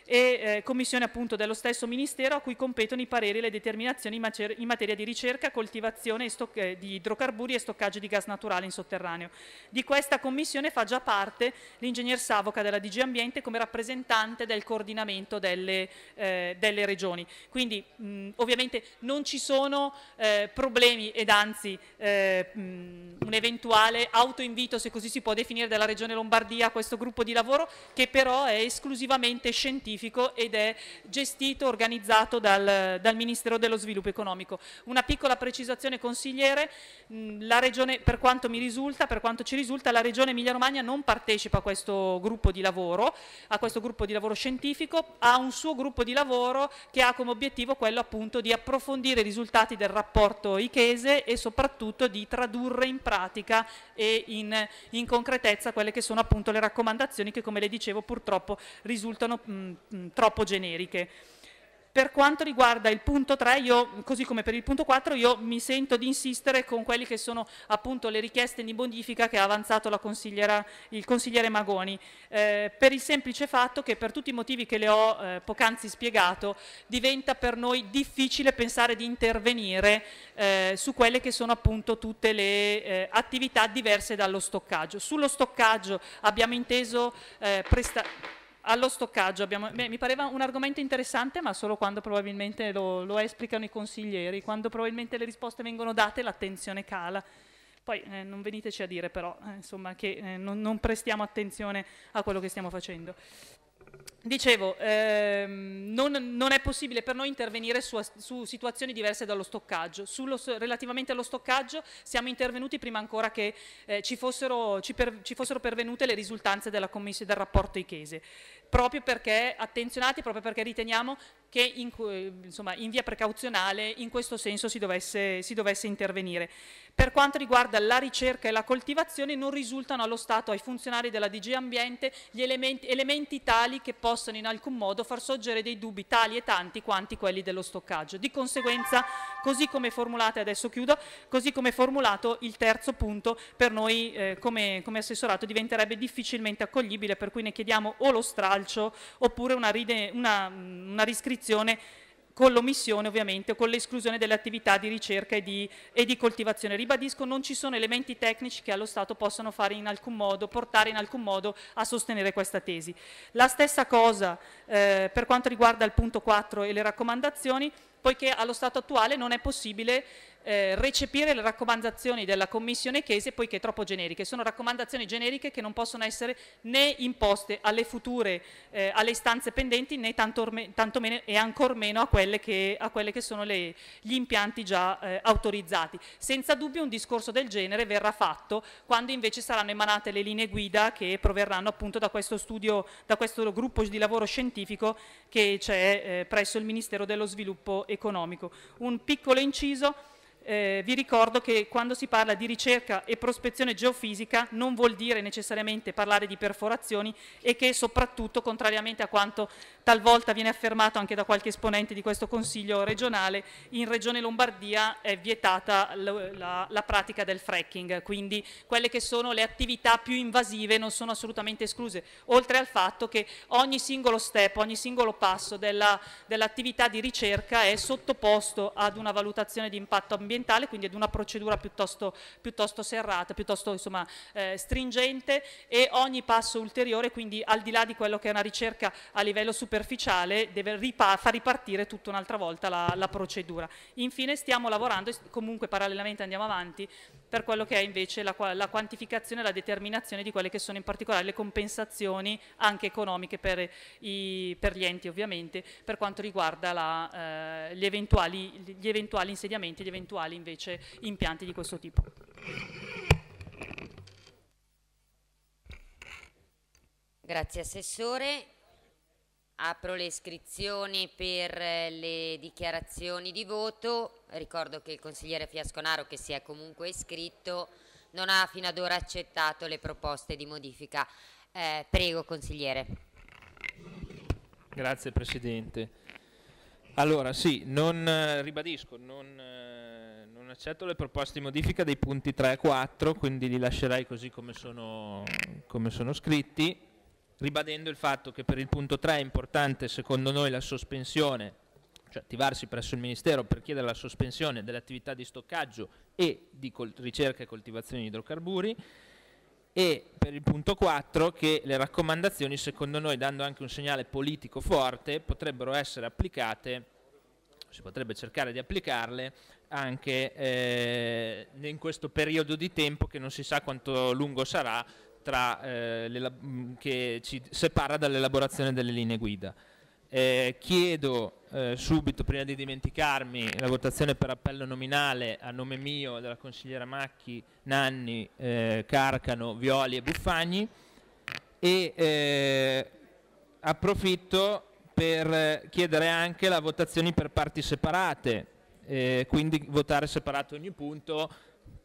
e eh, commissione appunto dello stesso Ministero a cui competono i pareri e le determinazioni in, in materia di ricerca, coltivazione eh, di idrocarburi e stoccaggio di gas naturale in sotterraneo. Di questa commissione fa già parte l'ingegner Savoca della DG Ambiente come rappresentante del coordinamento delle, eh, delle regioni. Quindi mh, ovviamente non ci sono eh, problemi ed anzi eh, mh, un eventuale autoinvito, se così si può definire, della Regione Lombardia a questo gruppo di lavoro che però è esclusivamente scientifico scientifico ed è gestito, organizzato dal, dal Ministero dello Sviluppo Economico. Una piccola precisazione consigliere, mh, regione, per quanto mi risulta, per quanto ci risulta, la Regione Emilia Romagna non partecipa a questo gruppo di lavoro, a questo gruppo di lavoro scientifico, ha un suo gruppo di lavoro che ha come obiettivo quello appunto di approfondire i risultati del rapporto Ichese e soprattutto di tradurre in pratica e in, in concretezza quelle che sono appunto le raccomandazioni che come le dicevo purtroppo risultano mh, mh, troppo generiche. Per quanto riguarda il punto 3, io, così come per il punto 4, io mi sento di insistere con quelle che sono appunto le richieste di modifica che ha avanzato il consigliere Magoni, eh, per il semplice fatto che per tutti i motivi che le ho eh, poc'anzi spiegato diventa per noi difficile pensare di intervenire eh, su quelle che sono appunto tutte le eh, attività diverse dallo stoccaggio. Sullo stoccaggio abbiamo inteso eh, prestare allo stoccaggio abbiamo, beh, mi pareva un argomento interessante ma solo quando probabilmente lo, lo, esplicano i consiglieri, quando probabilmente le risposte vengono date l'attenzione cala. Poi eh, non veniteci a dire però eh, insomma, che eh, non, non prestiamo attenzione a quello che stiamo facendo. Dicevo, ehm, non, non, è possibile per noi intervenire su, su situazioni diverse dallo stoccaggio. Sullo, relativamente allo stoccaggio siamo intervenuti prima ancora che eh, ci, fossero, ci, per, ci, fossero, pervenute le risultanze del rapporto Ichese, proprio perché attenzionati, proprio perché riteniamo che in, insomma, in via precauzionale in questo senso si dovesse, si dovesse intervenire. Per quanto riguarda la ricerca e la coltivazione non risultano allo Stato, ai funzionari della DG Ambiente, gli elementi, elementi tali che possono possono in alcun modo far sorgere dei dubbi tali e tanti quanti quelli dello stoccaggio. Di conseguenza, così come formulate, adesso chiudo, così come formulato il terzo punto per noi eh, come, come assessorato diventerebbe difficilmente accoglibile, per cui ne chiediamo o lo stralcio oppure una, ride, una, una riscrizione con l'omissione ovviamente o con l'esclusione delle attività di ricerca e di, e di, coltivazione. Ribadisco, non ci sono elementi tecnici che allo Stato possano fare in alcun modo, portare in alcun modo a sostenere questa tesi. La stessa cosa eh, per quanto riguarda il punto 4 e le raccomandazioni, poiché allo stato attuale non è possibile eh, recepire le raccomandazioni della Commissione Chese poiché troppo generiche. Sono raccomandazioni generiche che non possono essere né imposte alle future, eh, alle istanze pendenti né tantomeno e ancor meno a quelle che, a quelle che sono le, gli impianti già eh, autorizzati. Senza dubbio un discorso del genere verrà fatto quando invece saranno emanate le linee guida che proverranno appunto da questo studio, da questo gruppo di lavoro scientifico che c'è eh, presso il Ministero dello Sviluppo Economico. Un piccolo inciso eh, vi ricordo che quando si parla di ricerca e prospezione geofisica non vuol dire necessariamente parlare di perforazioni e che soprattutto, contrariamente a quanto talvolta viene affermato anche da qualche esponente di questo Consiglio regionale, in Regione Lombardia è vietata la, la, la pratica del fracking, quindi quelle che sono le attività più invasive non sono assolutamente escluse, oltre al fatto che ogni singolo step, ogni singolo passo dell'attività dell di ricerca è sottoposto ad una valutazione di impatto ambientale ambientale, quindi ad una procedura piuttosto, piuttosto serrata, piuttosto insomma, eh, stringente e ogni passo ulteriore, quindi al di là di quello che è una ricerca a livello superficiale, deve ripa- far ripartire tutta un'altra volta la, la procedura. Infine stiamo lavorando, comunque parallelamente andiamo avanti, per quello che è invece la, la quantificazione e la determinazione di quelle che sono in particolare le compensazioni anche economiche per, i, per gli enti ovviamente per quanto riguarda la, eh, gli, eventuali, gli eventuali insediamenti, gli eventuali invece impianti di questo tipo. Grazie Assessore. Apro le iscrizioni per eh, le dichiarazioni di voto. Ricordo che il consigliere Fiasconaro, che si è comunque iscritto, non ha fino ad ora accettato le proposte di modifica. Eh, prego, consigliere. Grazie, Presidente. Allora, sì, non eh, ribadisco, non, eh, non, accetto le proposte di modifica dei punti 3 e 4, quindi li lascerei così come sono, come sono scritti ribadendo il fatto che per il punto 3 è importante secondo noi la sospensione cioè attivarsi presso il Ministero per chiedere la sospensione delle attività di stoccaggio e di ricerca e coltivazione di idrocarburi e per il punto 4 che le raccomandazioni secondo noi dando anche un segnale politico forte potrebbero essere applicate si potrebbe cercare di applicarle anche eh, in questo periodo di tempo che non si sa quanto lungo sarà tra, eh, le, mm, che ci separa dall'elaborazione delle linee guida. Eh, chiedo eh, subito, prima di dimenticarmi, la votazione per appello nominale a nome mio, della consigliera Macchi, Nanni, eh, Carcano, Violi e Buffagni e eh, approfitto per chiedere anche la votazione per parti separate, eh, quindi votare separato ogni punto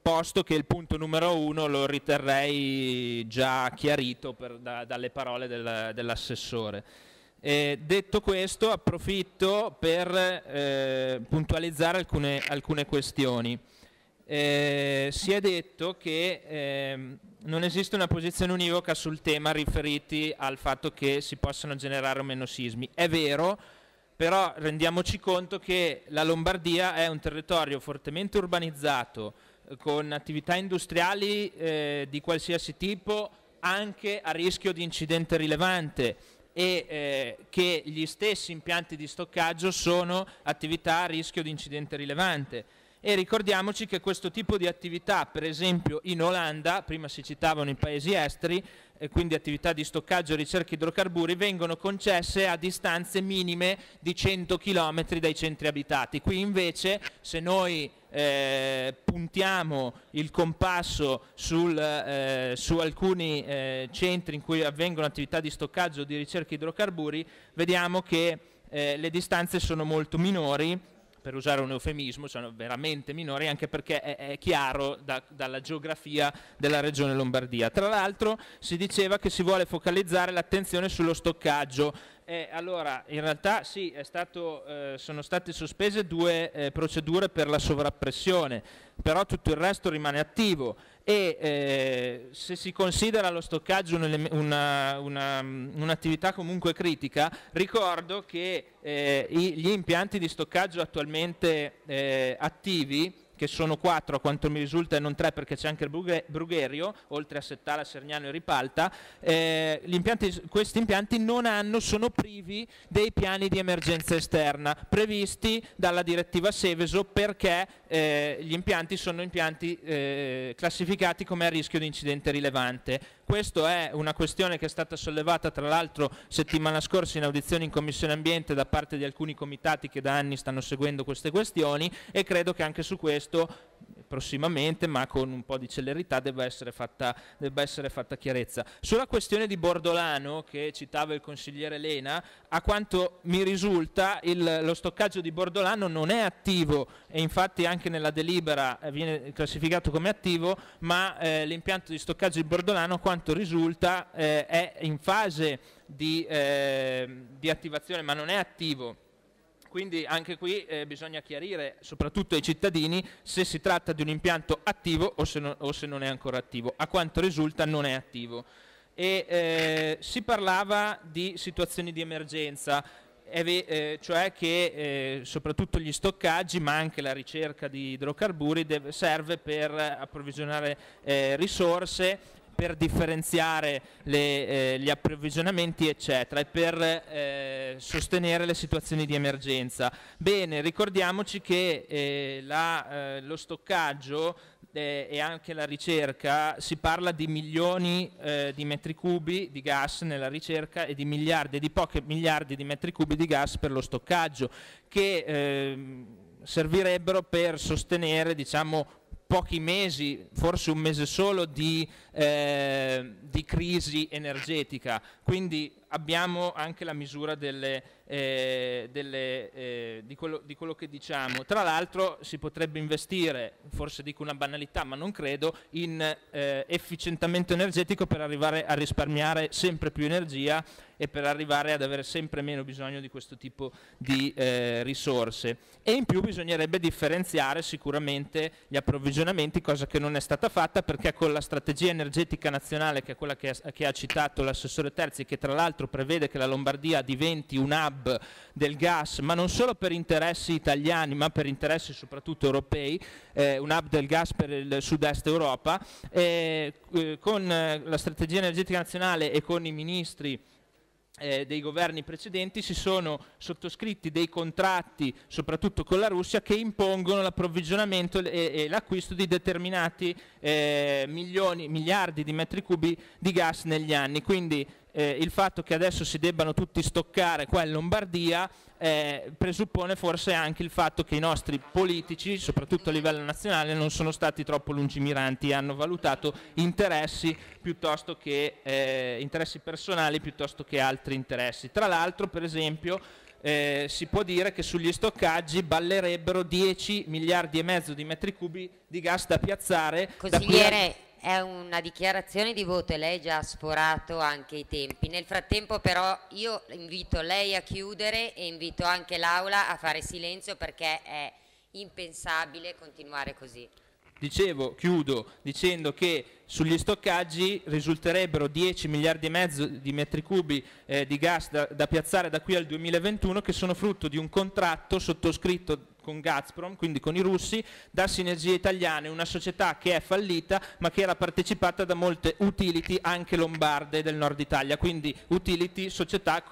posto che il punto numero uno lo riterrei già chiarito per, da, dalle parole del, dell'assessore. Eh, detto questo, approfitto per eh, puntualizzare alcune, alcune questioni. Eh, si è detto che ehm, non esiste una posizione univoca sul tema riferiti al fatto che si possano generare o meno sismi. È vero, però rendiamoci conto che la Lombardia è un territorio fortemente urbanizzato, con attività industriali eh, di qualsiasi tipo anche a rischio di incidente rilevante e eh, che gli stessi impianti di stoccaggio sono attività a rischio di incidente rilevante. E ricordiamoci che questo tipo di attività, per esempio in Olanda, prima si citavano i paesi esteri, eh, quindi attività di stoccaggio e ricerca idrocarburi, vengono concesse a distanze minime di 100 km dai centri abitati. Qui invece, se noi eh, puntiamo il compasso sul, eh, su alcuni eh, centri in cui avvengono attività di stoccaggio di ricerca idrocarburi, vediamo che eh, le distanze sono molto minori per usare un eufemismo, sono cioè veramente minori, anche perché è, è chiaro da, dalla geografia della regione Lombardia. Tra l'altro si diceva che si vuole focalizzare l'attenzione sullo stoccaggio eh, allora, in realtà sì, stato, eh, sono state sospese due eh, procedure per la sovrappressione, però tutto il resto rimane attivo e eh, se si considera lo stoccaggio un'attività comunque critica, ricordo che eh, i, gli impianti di stoccaggio attualmente eh, attivi che sono quattro a quanto mi risulta e non tre perché c'è anche il Brugherio, oltre a Settala, Sergnano e Ripalta, eh, impianti, questi impianti non hanno, sono privi dei piani di emergenza esterna previsti dalla direttiva Seveso perché eh, gli impianti sono impianti eh, classificati come a rischio di incidente rilevante questo è una questione che è stata sollevata tra l'altro settimana scorsa in audizione in Commissione Ambiente da parte di alcuni comitati che da anni stanno seguendo queste questioni e credo che anche su questo prossimamente, ma con un po' di celerità debba essere fatta, debba essere fatta chiarezza. Sulla questione di Bordolano, che citava il consigliere Lena, a quanto mi risulta il, lo stoccaggio di Bordolano non è attivo e infatti anche nella delibera eh, viene classificato come attivo, ma eh, l'impianto di stoccaggio di Bordolano, a quanto risulta, eh, è in fase di, eh, di attivazione, ma non è attivo quindi anche qui eh, bisogna chiarire, soprattutto ai cittadini, se si tratta di un impianto attivo o se, no, o se non è ancora attivo. A quanto risulta non è attivo. E, eh, si parlava di situazioni di emergenza, eh, cioè che eh, soprattutto gli stoccaggi ma anche la ricerca di idrocarburi deve, serve per approvvigionare eh, risorse per differenziare le, eh, gli approvvigionamenti eccetera e per eh, sostenere le situazioni di emergenza. Bene, ricordiamoci che eh, la, eh, lo stoccaggio eh, e anche la ricerca si parla di milioni eh, di metri cubi di gas nella ricerca e di miliardi, di poche miliardi di metri cubi di gas per lo stoccaggio che ehm, servirebbero per sostenere diciamo, pochi mesi, forse un mese solo, di, eh, di crisi energetica. Quindi abbiamo anche la misura delle eh, delle, eh, di, quello, di, quello, che diciamo. Tra l'altro si potrebbe investire, forse dico una banalità ma non credo, in eh, efficientamento energetico per arrivare a risparmiare sempre più energia e per arrivare ad avere sempre meno bisogno di questo tipo di eh, risorse. E in più bisognerebbe differenziare sicuramente gli approvvigionamenti, cosa che non è stata fatta perché con la strategia energetica nazionale, che è quella che ha, che ha citato l'assessore Terzi, che tra l'altro prevede che la Lombardia diventi un hub hub del gas, ma non solo per interessi italiani, ma per interessi soprattutto europei, eh, un hub del gas per il sud-est Europa, eh, eh con eh, la strategia energetica nazionale e con i ministri eh, dei governi precedenti si sono sottoscritti dei contratti, soprattutto con la Russia, che impongono l'approvvigionamento e, e l'acquisto di determinati eh, milioni, miliardi di metri cubi di gas negli anni. Quindi eh, il fatto che adesso si debbano tutti stoccare qua in Lombardia eh, presuppone forse anche il fatto che i nostri politici, soprattutto a livello nazionale, non sono stati troppo lungimiranti e hanno valutato interessi, piuttosto che, eh, interessi personali piuttosto che altri interessi. Tra l'altro, per esempio, eh, si può dire che sugli stoccaggi ballerebbero 10 miliardi e mezzo di metri cubi di gas da piazzare. Consigliere, da è una dichiarazione di voto e lei già ha sforato anche i tempi. Nel frattempo però io invito lei a chiudere e invito anche l'Aula a fare silenzio perché è impensabile continuare così. Dicevo, chiudo dicendo che sugli stoccaggi risulterebbero 10 miliardi e mezzo di metri cubi eh, di gas da, da piazzare da qui al 2021 che sono frutto di un contratto sottoscritto con Gazprom, quindi con i russi, da Sinergie Italiane, una società che è fallita ma che era partecipata da molte utility anche lombarde del nord Italia, quindi utility, società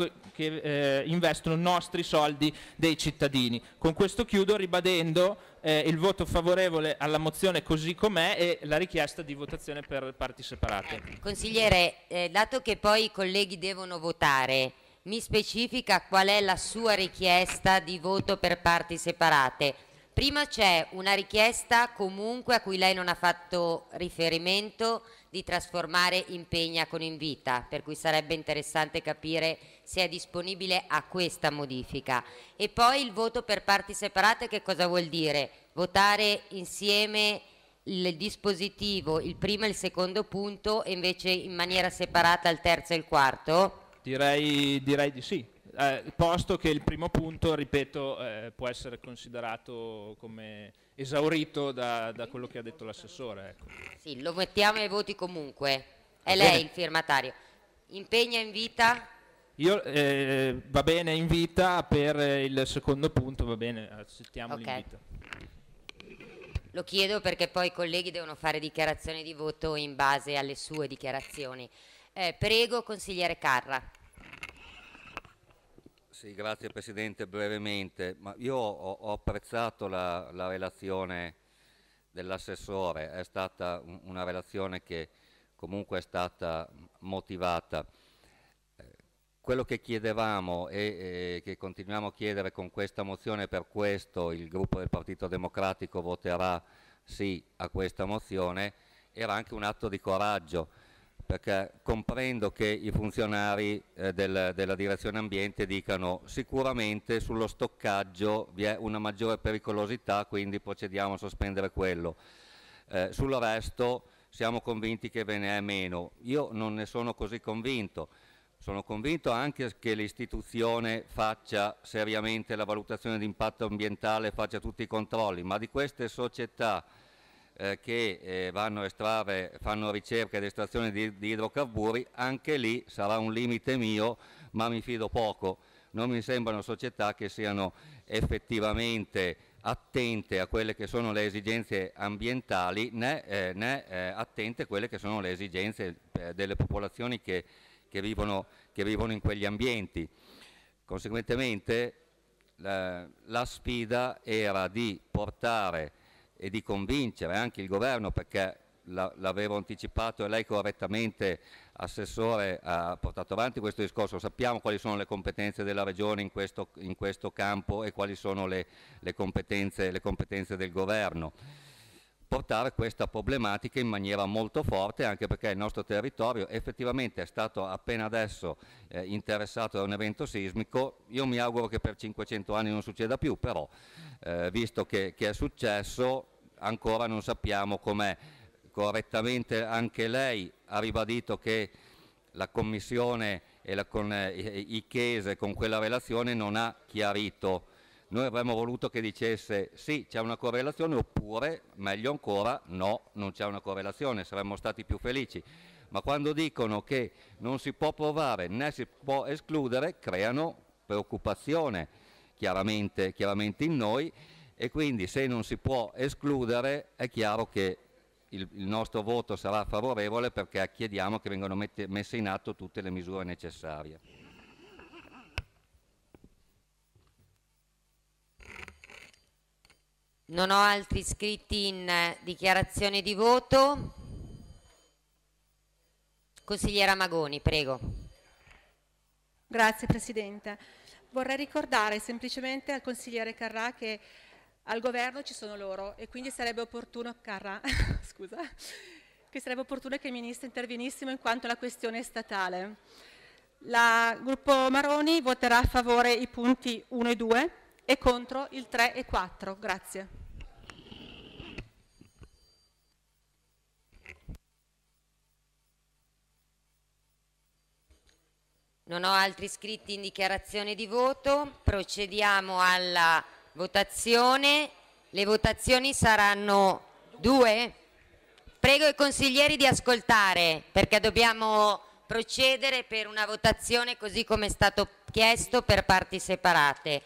che eh, investono i nostri soldi dei cittadini. Con questo chiudo ribadendo eh, il voto favorevole alla mozione così com'è e la richiesta di votazione per parti separate. Consigliere, eh, dato che poi i colleghi devono votare, mi specifica qual è la sua richiesta di voto per parti separate. Prima c'è una richiesta comunque a cui lei non ha fatto riferimento di trasformare impegna con invita, per cui sarebbe interessante capire se è disponibile a questa modifica. E poi il voto per parti separate che cosa vuol dire? Votare insieme il dispositivo, il primo e il secondo punto e invece in maniera separata il terzo e il quarto? Direi, direi di sì, eh, posto che il primo punto, ripeto, eh, può essere considerato come esaurito da, da quello che ha detto l'assessore. Ecco. Sì, lo mettiamo ai voti comunque, è lei il firmatario. Impegna in vita? Io eh, va bene in vita per eh, il secondo punto, va bene, accettiamo okay. l'invito. Lo chiedo perché poi i colleghi devono fare dichiarazioni di voto in base alle sue dichiarazioni. Eh, prego, consigliere Carra. Sì, grazie Presidente, brevemente. Ma io ho, ho apprezzato la, la, relazione dell'assessore, è stata un, una relazione che comunque è stata motivata. Quello che chiedevamo e eh, che continuiamo a chiedere con questa mozione, per questo il gruppo del Partito Democratico voterà sì a questa mozione, era anche un atto di coraggio, perché comprendo che i funzionari eh, del, della direzione ambiente dicano sicuramente sullo stoccaggio vi è una maggiore pericolosità, quindi procediamo a sospendere quello. Eh, sul resto siamo convinti che ve ne è meno. Io non ne sono così convinto sono convinto anche che l'istituzione faccia seriamente la valutazione di impatto ambientale, faccia tutti i controlli, ma di queste società eh, che eh, vanno a estrarre, fanno ricerca ed estrazione di, di idrocarburi, anche lì sarà un limite mio, ma mi fido poco. Non mi sembrano società che siano effettivamente attente a quelle che sono le esigenze ambientali né, eh, né eh, attente a quelle che sono le esigenze eh, delle popolazioni che che vivono, che vivono in quegli ambienti. Conseguentemente la, la sfida era di portare e di convincere anche il governo perché l'avevo anticipato e lei correttamente, Assessore, ha portato avanti questo discorso. Sappiamo quali sono le competenze della Regione in questo, in questo campo e quali sono le, le, competenze, le competenze, del Governo portare questa problematica in maniera molto forte anche perché il nostro territorio effettivamente è stato appena adesso eh, interessato da un evento sismico, io mi auguro che per 500 anni non succeda più, però eh, visto che, che, è successo ancora non sappiamo com'è. Correttamente anche lei ha ribadito che la Commissione e la, con, eh, Ichese con quella relazione non ha chiarito noi avremmo voluto che dicesse sì, c'è una correlazione oppure, meglio ancora, no, non c'è una correlazione, saremmo stati più felici. Ma quando dicono che non si può provare né si può escludere, creano preoccupazione chiaramente, chiaramente in noi e quindi se non si può escludere è chiaro che il, il, nostro voto sarà favorevole perché chiediamo che vengano mette, messe in atto tutte le misure necessarie. Non ho altri iscritti in eh, dichiarazione di voto. Consigliera Magoni, prego. Grazie Presidente. Vorrei ricordare semplicemente al consigliere Carrà che al governo ci sono loro e quindi sarebbe opportuno, Carrà, scusa, che sarebbe opportuno che il Ministro intervenissimo in quanto la questione è statale. Il Gruppo Maroni voterà a favore i punti 1 e 2 e contro il 3 e 4. Grazie. Non ho altri iscritti in dichiarazione di voto, procediamo alla votazione. Le votazioni saranno due. Prego i consiglieri di ascoltare perché dobbiamo procedere per una votazione così come è stato chiesto per parti separate.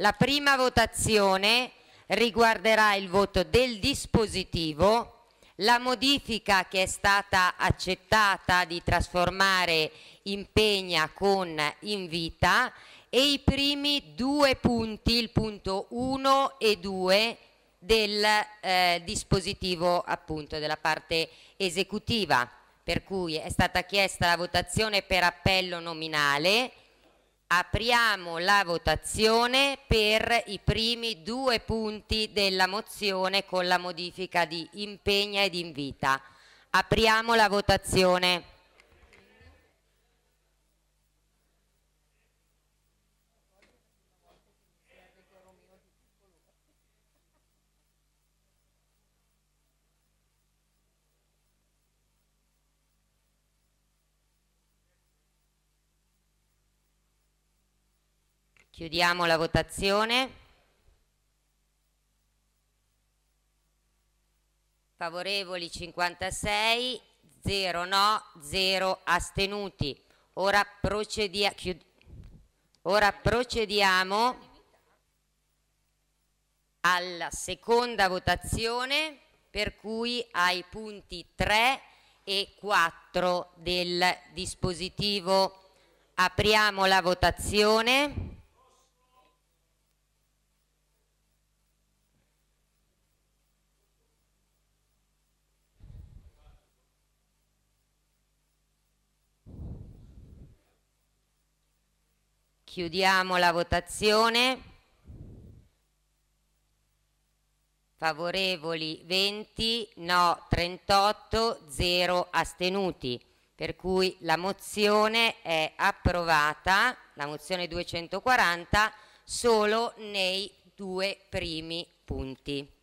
La prima votazione riguarderà il voto del dispositivo, la modifica che è stata accettata di trasformare impegna con invita e i primi due punti, il punto 1 e 2 del eh, dispositivo appunto della parte esecutiva per cui è stata chiesta la votazione per appello nominale Apriamo la votazione per i primi due punti della mozione con la modifica di impegna ed invita. Apriamo la votazione. Chiudiamo la votazione. Favorevoli 56, 0 no, 0 astenuti. Ora, procedia Ora procediamo alla seconda votazione per cui ai punti 3 e 4 del dispositivo apriamo la votazione. Chiudiamo la votazione. Favorevoli 20, no 38, 0 astenuti. Per cui la mozione è approvata, la mozione 240, solo nei due primi punti.